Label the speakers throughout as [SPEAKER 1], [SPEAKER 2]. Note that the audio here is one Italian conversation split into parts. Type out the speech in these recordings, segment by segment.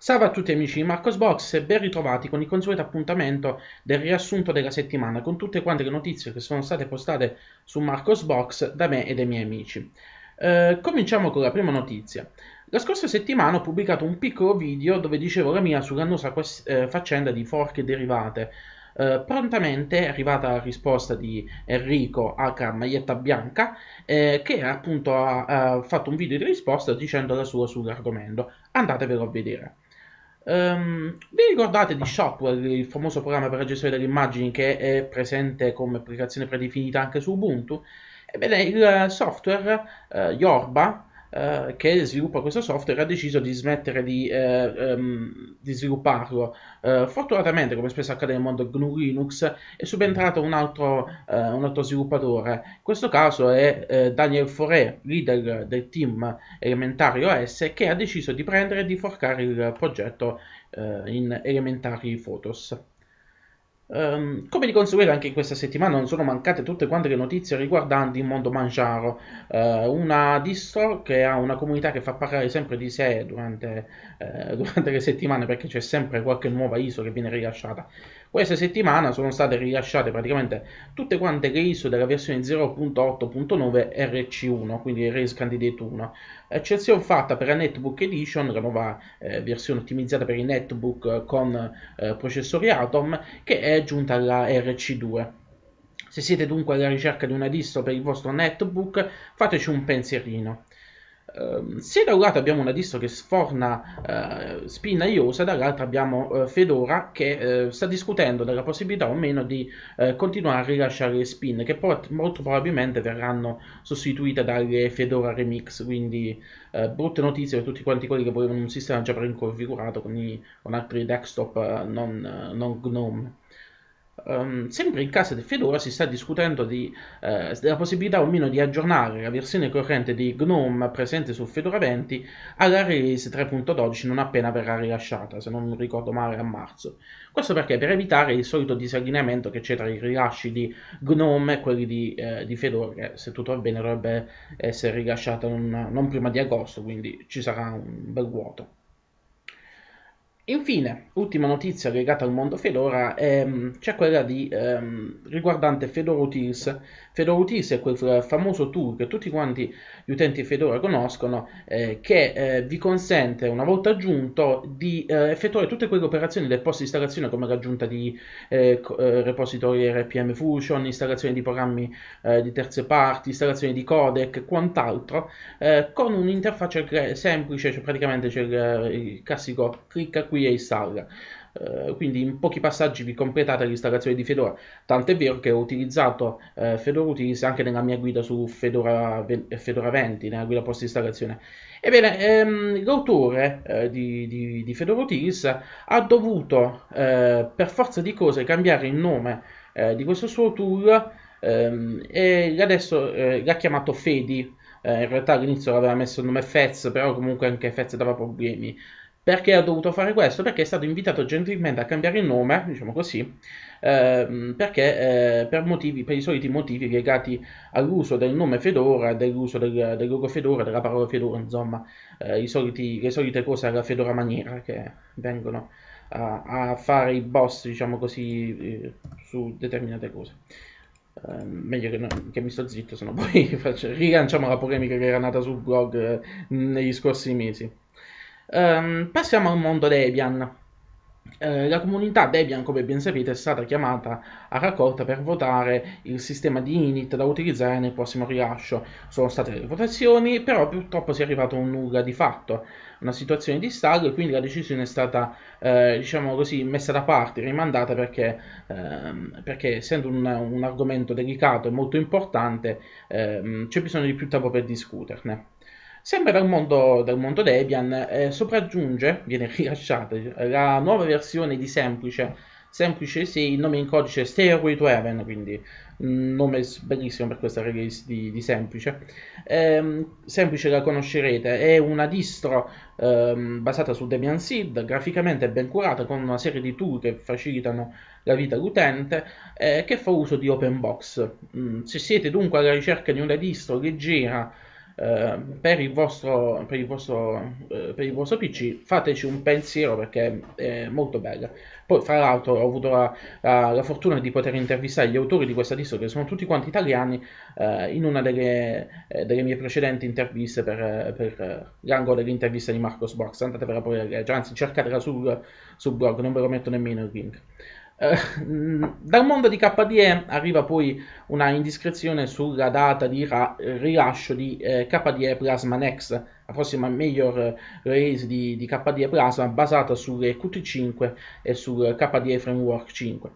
[SPEAKER 1] Salve a tutti amici di Marcosbox e ben ritrovati con il consueto appuntamento del riassunto della settimana con tutte quante le notizie che sono state postate su Marcosbox da me e dai miei amici. Eh, cominciamo con la prima notizia. La scorsa settimana ho pubblicato un piccolo video dove dicevo la mia sull'annosa eh, faccenda di forche derivate. Eh, prontamente è arrivata la risposta di Enrico H. Maglietta Bianca eh, che appunto ha, ha, fatto un video di risposta dicendo la sua sull'argomento. Andatevelo a vedere. Um, vi ricordate di Shotwell, il famoso programma per la gestione delle immagini che è presente come applicazione predefinita anche su Ubuntu? Ebbene, il software uh, Yorba, eh, che sviluppa questo software ha deciso di smettere di, eh, um, di svilupparlo. Eh, fortunatamente, come spesso accade nel mondo GNU Linux, è subentrato un altro, eh, un altro sviluppatore. In questo caso è eh, Daniel Foré, leader del team Elementary OS, che ha deciso di prendere e di forcare il progetto in Elementary Photos. Um, come di conseguenza anche in questa settimana non sono mancate tutte quante le notizie riguardanti il mondo Manjaro, uh, eh, una distro che ha una comunità che fa parlare sempre di sé durante, uh, durante le settimane perché c'è sempre qualche nuova ISO che viene rilasciata. Questa settimana sono state rilasciate praticamente tutte quante le ISO della versione 0.8.9 RC1, quindi Race Candidate 1, eccezione fatta per la Netbook Edition, la nuova eh, versione ottimizzata per i netbook eh, con eh, processori Atom, che è giunta alla RC2. Se siete dunque alla ricerca di una distro per il vostro netbook, fateci un pensierino. Ehm, se da un lato abbiamo una distro che sforna uh, eh, Spina e Iosa, dall'altro abbiamo uh, Fedora che eh, sta discutendo della possibilità o meno di continuare a rilasciare le spin che pot- molto probabilmente verranno sostituite dalle Fedora Remix, quindi brutte notizie per tutti quanti quelli che volevano un sistema già preconfigurato con, i- con altri desktop non, non GNOME. Um, sempre in casa di Fedora si sta discutendo di, eh, della possibilità o meno di aggiornare la versione corrente di GNOME presente su Fedora 20 alla release 3.12 non appena verrà rilasciata, se non ricordo male a marzo. Questo perché per evitare il solito disallineamento che c'è tra i rilasci di GNOME e quelli di, eh, di Fedora, che se tutto va bene dovrebbe essere rilasciata non, non prima di agosto, quindi ci sarà un bel vuoto. Infine, ultima notizia legata al mondo Fedora, ehm, c'è quella di, ehm, riguardante Fedora Utils, Fedora FedorUTIS è quel famoso tool che tutti quanti gli utenti Fedora conoscono eh, che eh, vi consente una volta aggiunto di eh, effettuare tutte quelle operazioni del post installazione come l'aggiunta di eh, eh, repository RPM Fusion, installazione di programmi eh, di terze parti, installazione di codec e quant'altro con un'interfaccia semplice, cioè praticamente c'è il, il classico clicca qui e installa. Eh, quindi in pochi passaggi vi completate l'installazione di Fedora. Tant'è vero che ho utilizzato uh, Fedora Utilis anche nella mia guida su Fedora, Fedora 20, nella guida post installazione. Ebbene, ehm, l'autore eh, di, di, di, Fedora Utilis ha dovuto eh, per forza di cose cambiare il nome eh, di questo suo tool ehm, e adesso eh, l'ha chiamato Fedi. in realtà all'inizio l'aveva messo il nome Fez, però comunque anche Fez dava problemi perché ha dovuto fare questo? Perché è stato invitato gentilmente a cambiare il nome, diciamo così, eh, perché eh, per, motivi, per, i soliti motivi legati all'uso del nome Fedora, dell'uso del, del logo Fedora, della parola Fedora, insomma, eh, soliti, le solite cose alla Fedora maniera che vengono a, a fare i boss, diciamo così, eh, su determinate cose. Uh, meglio che, no, che, mi sto zitto, sennò poi faccio, rilanciamo la polemica che era nata sul blog eh, negli scorsi mesi. Um, passiamo al mondo Debian. Eh, la comunità Debian, come ben sapete, è stata chiamata a raccolta per votare il sistema di init da utilizzare nel prossimo rilascio. Sono state le votazioni, però purtroppo si è arrivato a un nulla di fatto, una situazione di stallo e quindi la decisione è stata, eh, diciamo così, messa da parte, rimandata perché, ehm, perché essendo un, un, argomento delicato e molto importante, ehm, c'è bisogno di più tempo per discuterne. Sempre dal mondo, dal mondo Debian eh, sopraggiunge, viene rilasciata eh, la nuova versione di Semplice, Semplice 6, il nome in codice è Stairway to Heaven, quindi un nome bellissimo per questa release di, di Semplice. Eh, semplice la conoscerete, è una distro eh, basata su Debian Seed, graficamente ben curata, con una serie di tool che facilitano la vita all'utente, eh, che fa uso di OpenBox. Mm, se siete dunque alla ricerca di una distro leggera, per il vostro, per il vostro, per il vostro PC fateci un pensiero perché è molto bella. Poi, fra l'altro, ho avuto la, la, la, fortuna di poter intervistare gli autori di questa distro, che sono tutti quanti italiani, eh, in una delle, eh, delle, mie precedenti interviste per, per l'angolo dell'intervista di Marcos Box. Andatevela poi a leggere, anzi, cercatela sul, sul blog, non ve lo metto nemmeno il link. Eh, dal mondo di KDE arriva poi una indiscrezione sulla data di ra- rilascio di eh, KDE Plasma Next, la prossima major eh, release di, di KDE Plasma basata sulle Qt5 e sul KDE Framework 5.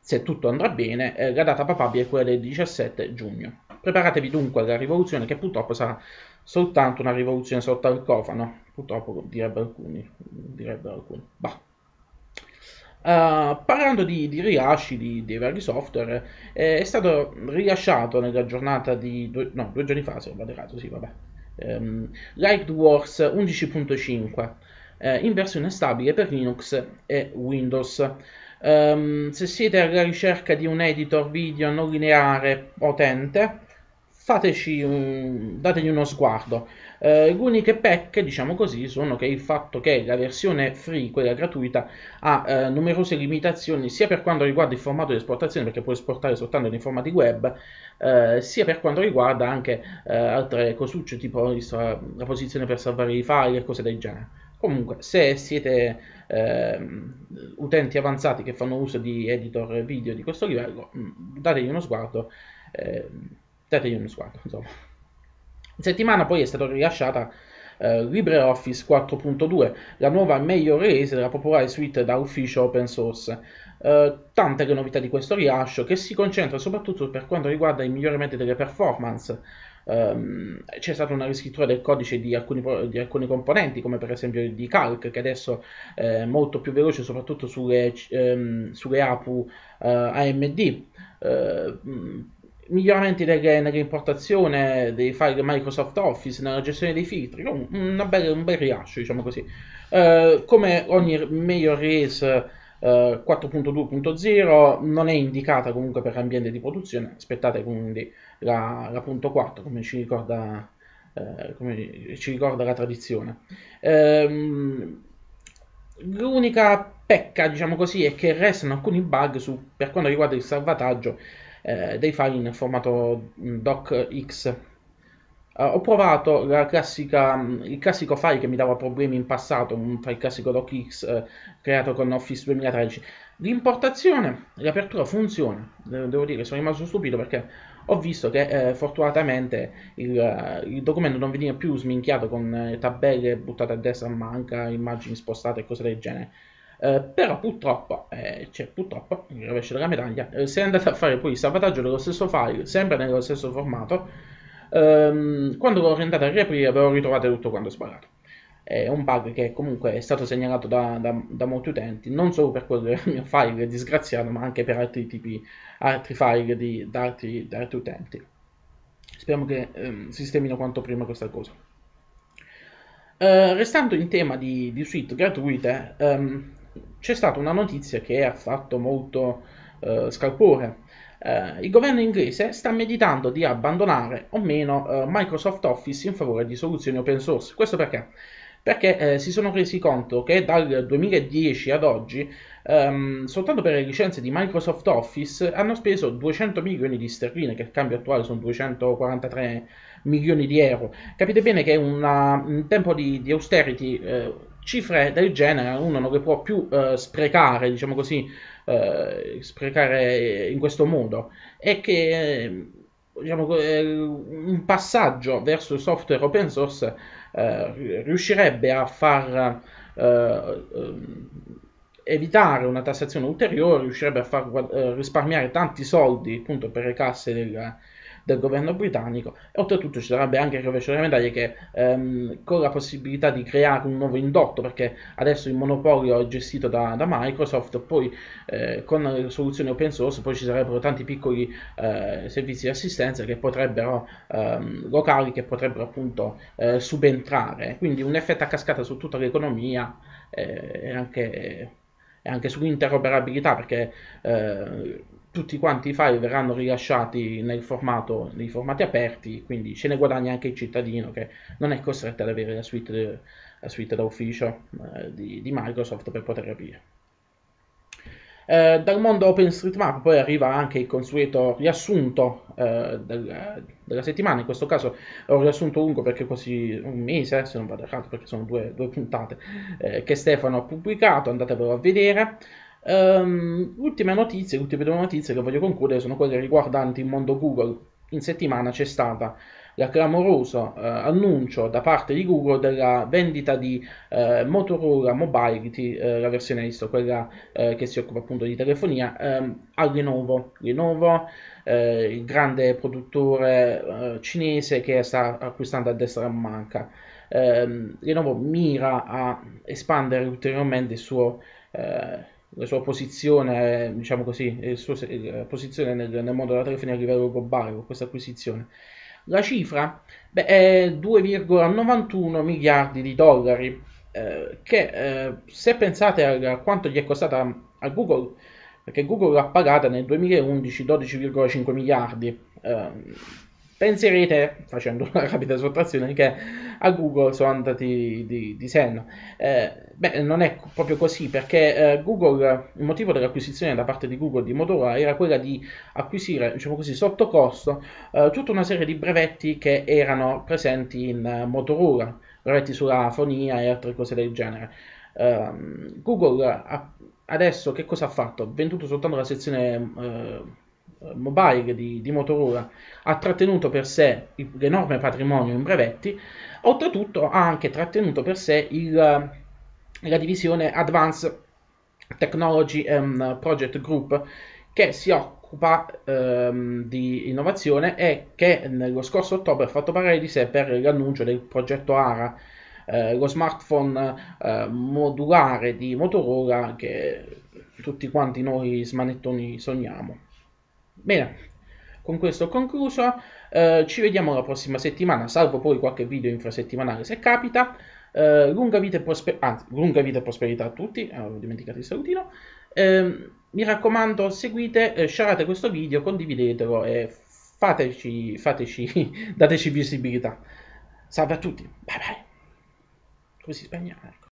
[SPEAKER 1] Se tutto andrà bene, eh, la data papabile è quella del 17 giugno. Preparatevi dunque alla rivoluzione che purtroppo sarà soltanto una rivoluzione sotto al cofano, purtroppo direbbero alcuni, direbbero alcuni. Bah. Uh, parlando di, di rilasci di, dei vari software, eh, è stato rilasciato nella giornata di due, no, due giorni fa, se ho moderato, sì, vabbè. Um, Light Wars 11.5 eh, in versione stabile per Linux e Windows. Um, se siete alla ricerca di un editor video non lineare potente, fateci un, dategli uno sguardo. Eh, l'unica pecca, diciamo così, sono che il fatto che la versione free, quella gratuita, ha eh, numerose limitazioni sia per quanto riguarda il formato di esportazione, perché puoi esportare soltanto nei formati web, eh, sia per quanto riguarda anche eh, altre cosucce, tipo la posizione per salvare i file e cose del genere. Comunque, se siete eh, utenti avanzati che fanno uso di editor video di questo livello, mm, dategli uno sguardo. Eh, dategli uno sguardo, insomma. In settimana poi è stata rilasciata eh, LibreOffice 4.2, la nuova meglio release della popolare suite da ufficio open source. Eh, tante le novità di questo rilascio che si concentra soprattutto per quanto riguarda i miglioramenti delle performance. Um, c'è stata una riscrittura del codice di alcuni, di alcuni, componenti, come per esempio di Calc, che adesso eh, è molto più veloce, soprattutto sulle, um, sulle APU uh, eh, AMD. Uh, eh, miglioramenti delle, nell'importazione dei file Microsoft Office, nella gestione dei filtri, bella, un bel rilascio, diciamo così. Uh, come ogni Major Release uh, 4.2.0 non è indicata comunque per ambiente di produzione, aspettate quindi la, la punto 4 come ci ricorda, uh, come ci ricorda la tradizione. Ehm, l'unica pecca, diciamo così, è che restano alcuni bug su, per quanto riguarda il salvataggio eh, dei file in formato mm, docx. Uh, eh, ho provato classica, mm, il classico file che mi dava problemi in passato, un file classico docx eh, creato con Office 2013. L'importazione e l'apertura funziona, devo dire sono rimasto stupito perché ho visto che eh, fortunatamente il, eh, il, documento non veniva più sminchiato con eh, tabelle buttate a destra manca, immagini spostate e cose del genere. Eh, però purtroppo, eh, cioè, purtroppo, il rovescio della medaglia, eh, se andate a fare poi il salvataggio dello stesso file, sempre nello stesso formato, ehm, quando l'ho andato a riaprire avevo ritrovato tutto quanto sparato. È un bug che comunque è stato segnalato da, da, da molti utenti, non solo per quello del mio file disgraziato, ma anche per altri tipi, altri file di, da, altri, da altri utenti. Speriamo che ehm, sistemino quanto prima questa cosa. Uh, restando in tema di, di suite gratuite, um, c'è stata una notizia che ha fatto molto eh, scalpore. Eh, il governo inglese sta meditando di abbandonare o meno eh, Microsoft Office in favore di soluzioni open source. Questo perché? Perché eh, si sono resi conto che dal 2010 ad oggi, ehm, soltanto per le licenze di Microsoft Office, hanno speso 200 milioni di sterline, che il cambio attuale sono 243 milioni di euro. Capite bene che una, un tempo di, di austerity eh, cifre del genere uno non le può più eh, sprecare, diciamo così, eh, sprecare in questo modo. E che eh, diciamo, eh, un passaggio verso il software open source eh, riuscirebbe a far eh, evitare una tassazione ulteriore, riuscirebbe a far risparmiare tanti soldi appunto per le casse del, del governo britannico e oltretutto ci sarebbe anche il rovescio delle medaglie che ehm, con la possibilità di creare un nuovo indotto perché adesso il monopolio è gestito da, da Microsoft poi eh, con soluzioni open source poi ci sarebbero tanti piccoli eh, servizi di assistenza che potrebbero ehm, locali che potrebbero appunto eh, subentrare quindi un effetto a cascata su tutta l'economia e eh, anche e anche sull'interoperabilità perché eh, tutti quanti i file verranno rilasciati nei formati aperti, quindi ce ne guadagna anche il cittadino che non è costretto ad avere la suite, la suite da eh, di, di Microsoft per poter aprire. Eh, dal mondo OpenStreetMap poi arriva anche il consueto riassunto eh, del, della settimana, in questo caso è un riassunto lungo perché quasi un mese, eh, se non vado errato, perché sono due, due puntate eh, che Stefano ha pubblicato, andatevelo a vedere. Um, ultime notizie, ultime due notizie che voglio concludere sono quelle riguardanti il mondo Google. In settimana c'è stata il clamoroso eh, annuncio da parte di Google della vendita di eh, Motorola Mobility, eh, la versione ISO, quella eh, che si occupa appunto di telefonia, ehm, a Lenovo, Lenovo eh, il grande produttore eh, cinese che sta acquistando a destra e a manca. Lenovo ehm, mira a espandere ulteriormente il suo la sua posizione, diciamo così, la sua posizione nel, nel, mondo della telefonia a livello globale con questa acquisizione. La cifra beh, è 2,91 miliardi di dollari, eh, che eh, se pensate a, quanto gli è costata mm, a Google, perché Google l'ha pagata nel 2011 12,5 miliardi. Eh, Penserete, facendo una rapida sottrazione, che a Google sono andati di, di senno. Eh, beh, non è proprio così, perché eh, Google, il motivo dell'acquisizione da parte di Google di Motorola era quella di acquisire, diciamo così, sotto costo eh, tutta una serie di brevetti che erano presenti in eh, Motorola, brevetti sulla fonia e altre cose del genere. Ehm, Google adesso che cosa ha fatto? Ha venduto soltanto la sezione eh, mobile di, di Motorola ha trattenuto per sé l'enorme patrimonio in brevetti, oltretutto ha anche trattenuto per sé il, la divisione Advanced Technology um, Project Group che si occupa um, di innovazione e che nello scorso ottobre ha fatto parlare di sé per l'annuncio del progetto ARA, eh, lo smartphone eh, modulare di Motorola che tutti quanti noi smanettoni sogniamo. Bene, con questo ho concluso. Eh, ci vediamo la prossima settimana, salvo poi qualche video infrasettimanale se capita. Eh, lunga, vita prosper- anzi, lunga, vita e prosperità a tutti, avevo eh, dimenticato il salutino. Ehm, mi raccomando, seguite, eh, sharate questo video, condividetelo e fateci, fateci dateci visibilità. Salve a tutti, bye bye. Così spegne, ecco.